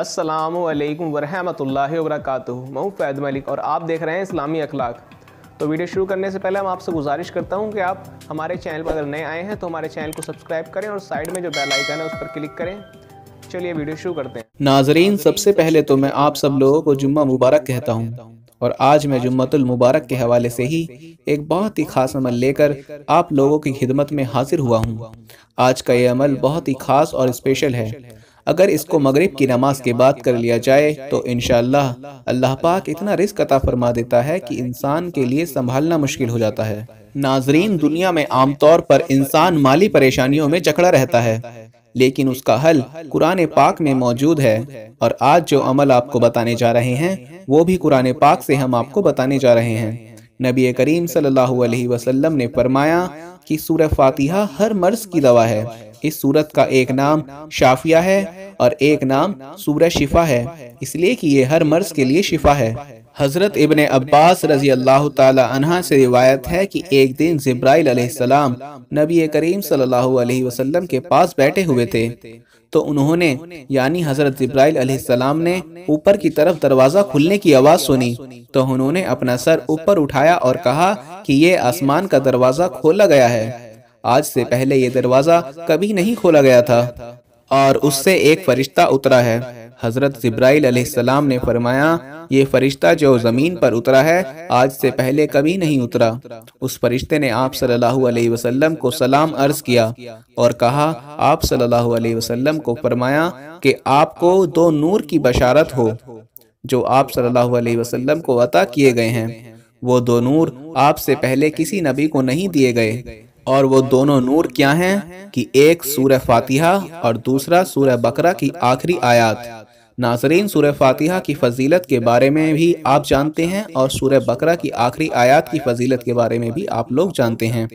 السلام علیکم ورحمۃ اللہ وبرکاتہ مئو فید ملک اور آپ دیکھ رہے ہیں اسلامی اخلاق تو ویڈیو شروع کرنے سے پہلے میں آپ سے گزارش کرتا ہوں کہ آپ ہمارے چینل پر اگر نئے آئے ہیں تو ہمارے چینل کو سبسکرائب کریں اور سائیڈ میں جو بیل آئیکن ہے اس پر کلک کریں چلیے ویڈیو شروع کرتے ہیں ناظرین سب سے پہلے تو میں آپ سب لوگوں کو جمعہ مبارک کہتا ہوں اور آج میں جمعۃ المبارک کے حوالے سے ہی ایک بہت ہی خاص عمل لے کر آپ لوگوں کی خدمت میں حاضر ہوا ہوں آج کا یہ عمل بہت ہی خاص اور اسپیشل ہے اگر اس کو مغرب کی نماز کے بعد کر لیا جائے تو انشاءاللہ اللہ پاک اتنا رزق عطا فرما دیتا ہے کہ انسان کے لیے سنبھالنا مشکل ہو جاتا ہے ناظرین دنیا میں عام طور پر انسان مالی پریشانیوں میں جکڑا رہتا ہے لیکن اس کا حل قرآن پاک میں موجود ہے اور آج جو عمل آپ کو بتانے جا رہے ہیں وہ بھی قرآن پاک سے ہم آپ کو بتانے جا رہے ہیں نبی کریم صلی اللہ علیہ وسلم نے فرمایا کہ سورہ فاتحہ ہر مرض کی دوا ہے اس سورت کا ایک نام شافیہ ہے اور ایک نام سورہ شفا ہے اس لیے کہ یہ ہر مرض کے لیے شفا ہے حضرت ابن عباس رضی اللہ تعالی عنہ سے روایت ہے کہ ایک دن زبرائیل علیہ السلام نبی کریم صلی اللہ علیہ وسلم کے پاس بیٹھے ہوئے تھے تو انہوں نے یعنی حضرت علیہ السلام نے اوپر کی طرف دروازہ کھلنے کی آواز سنی تو انہوں نے اپنا سر اوپر اٹھایا اور کہا کہ یہ آسمان کا دروازہ کھولا گیا ہے آج سے پہلے یہ دروازہ کبھی نہیں کھولا گیا تھا اور اس سے ایک فرشتہ اترا ہے حضرت زبرائیل علیہ السلام نے فرمایا یہ فرشتہ جو زمین پر اترا ہے آج سے پہلے کبھی نہیں اترا اس فرشتے نے آپ صلی اللہ علیہ وسلم کو سلام عرض کیا اور کہا آپ صلی اللہ علیہ وسلم کو فرمایا کہ آپ کو دو نور کی بشارت ہو جو آپ صلی اللہ علیہ وسلم کو عطا کیے گئے ہیں وہ دو نور آپ سے پہلے کسی نبی کو نہیں دیے گئے اور وہ دونوں نور کیا ہیں کہ ایک سورہ فاتحہ اور دوسرا سورہ بکرہ کی آخری آیات ناظرین سورہ فاتحہ کی فضیلت کے بارے میں بھی آپ جانتے ہیں اور سورہ بقرہ کی آخری آیات کی فضیلت کے بارے میں بھی آپ لوگ جانتے ہیں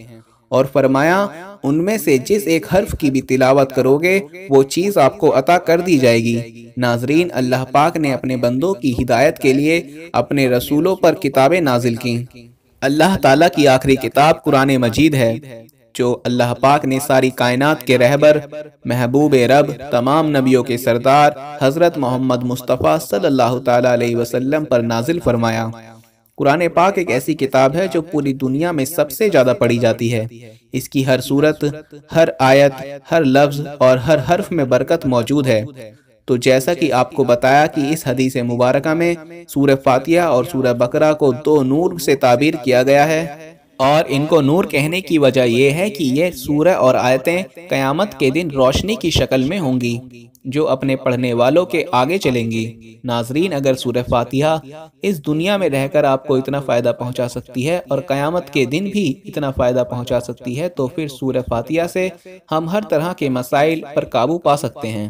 اور فرمایا ان میں سے جس ایک حرف کی بھی تلاوت کرو گے وہ چیز آپ کو عطا کر دی جائے گی ناظرین اللہ پاک نے اپنے بندوں کی ہدایت کے لیے اپنے رسولوں پر کتابیں نازل کیں اللہ تعالیٰ کی آخری کتاب قرآن مجید ہے جو اللہ پاک نے ساری کائنات کے رہبر محبوب رب تمام نبیوں کے سردار حضرت محمد مصطفیٰ صلی اللہ تعالیٰ علیہ وسلم پر نازل فرمایا قرآن پاک ایک ایسی کتاب ہے جو پوری دنیا میں سب سے زیادہ پڑھی جاتی ہے اس کی ہر صورت ہر آیت ہر لفظ اور ہر حرف میں برکت موجود ہے تو جیسا کہ آپ کو بتایا کہ اس حدیث مبارکہ میں سورہ فاتحہ اور سورہ بکرہ کو دو نور سے تعبیر کیا گیا ہے اور ان کو نور کہنے کی وجہ یہ ہے کہ یہ سورہ اور آیتیں قیامت کے دن روشنی کی شکل میں ہوں گی جو اپنے پڑھنے والوں کے آگے چلیں گی ناظرین اگر سورہ فاتحہ اس دنیا میں رہ کر آپ کو اتنا فائدہ پہنچا سکتی ہے اور قیامت کے دن بھی اتنا فائدہ پہنچا سکتی ہے تو پھر سورہ فاتحہ سے ہم ہر طرح کے مسائل پر قابو پا سکتے ہیں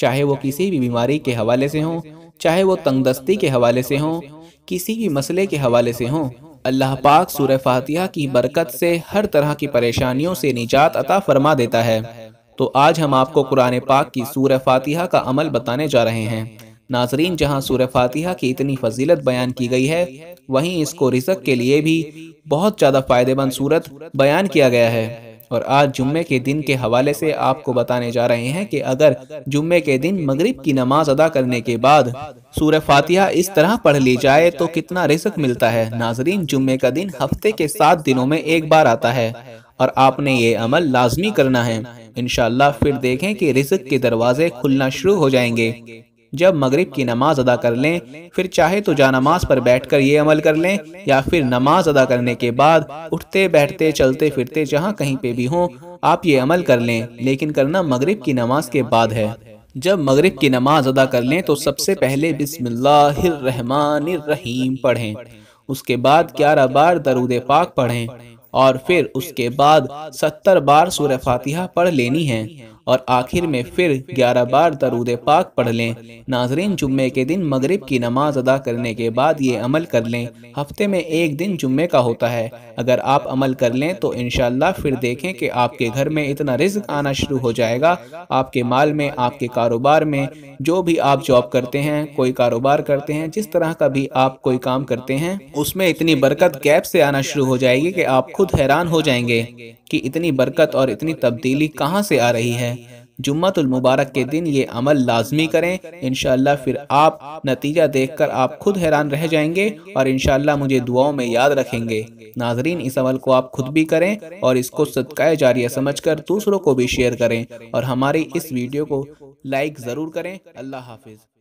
چاہے وہ کسی بھی بیماری کے حوالے سے ہوں چاہے وہ تنگ دستی کے حوالے سے ہوں کسی بھی مسئلے کے حوالے سے ہوں اللہ پاک سورہ فاتحہ کی برکت سے ہر طرح کی پریشانیوں سے نجات عطا فرما دیتا ہے تو آج ہم آپ کو قرآن پاک کی سورہ فاتحہ کا عمل بتانے جا رہے ہیں ناظرین جہاں سورہ فاتحہ کی اتنی فضیلت بیان کی گئی ہے وہیں اس کو رزق کے لیے بھی بہت زیادہ فائدے مند صورت بیان کیا گیا ہے اور آج جمعے کے دن کے حوالے سے آپ کو بتانے جا رہے ہیں کہ اگر جمعے کے دن مغرب کی نماز ادا کرنے کے بعد سورہ فاتحہ اس طرح پڑھ لی جائے تو کتنا رزق ملتا ہے ناظرین جمعے کا دن ہفتے کے سات دنوں میں ایک بار آتا ہے اور آپ نے یہ عمل لازمی کرنا ہے انشاءاللہ پھر دیکھیں کہ رزق کے دروازے کھلنا شروع ہو جائیں گے جب مغرب کی نماز ادا کر لیں پھر چاہے تو جا نماز پر بیٹھ کر یہ عمل کر لیں یا پھر نماز ادا کرنے کے بعد اٹھتے بیٹھتے چلتے پھرتے جہاں کہیں پہ بھی ہوں آپ یہ عمل کر لیں لیکن کرنا مغرب کی نماز کے بعد ہے جب مغرب کی نماز ادا کر لیں تو سب سے پہلے بسم اللہ الرحمن الرحیم پڑھیں اس کے بعد گیارہ بار درود پاک پڑھیں اور پھر اس کے بعد ستر بار سورہ فاتحہ پڑھ لینی ہے اور آخر میں پھر گیارہ بار درود پاک پڑھ لیں ناظرین جمعے کے دن مغرب کی نماز ادا کرنے کے بعد یہ عمل کر لیں ہفتے میں ایک دن جمعے کا ہوتا ہے اگر آپ عمل کر لیں تو انشاءاللہ پھر دیکھیں کہ آپ کے گھر میں اتنا رزق آنا شروع ہو جائے گا آپ کے مال میں آپ کے کاروبار میں جو بھی آپ جاب کرتے ہیں کوئی کاروبار کرتے ہیں جس طرح کا بھی آپ کوئی کام کرتے ہیں اس میں اتنی برکت گیپ سے آنا شروع ہو جائے گی کہ آپ خود حیران ہو جائیں گے کہ اتنی برکت اور اتنی تبدیلی کہاں سے آ رہی ہے جمعت المبارک کے دن یہ عمل لازمی کریں انشاءاللہ پھر آپ نتیجہ دیکھ کر آپ خود حیران رہ جائیں گے اور انشاءاللہ مجھے دعاؤں میں یاد رکھیں گے ناظرین اس عمل کو آپ خود بھی کریں اور اس کو صدقہ جاریہ سمجھ کر دوسروں کو بھی شیئر کریں اور ہماری اس ویڈیو کو لائک ضرور کریں اللہ حافظ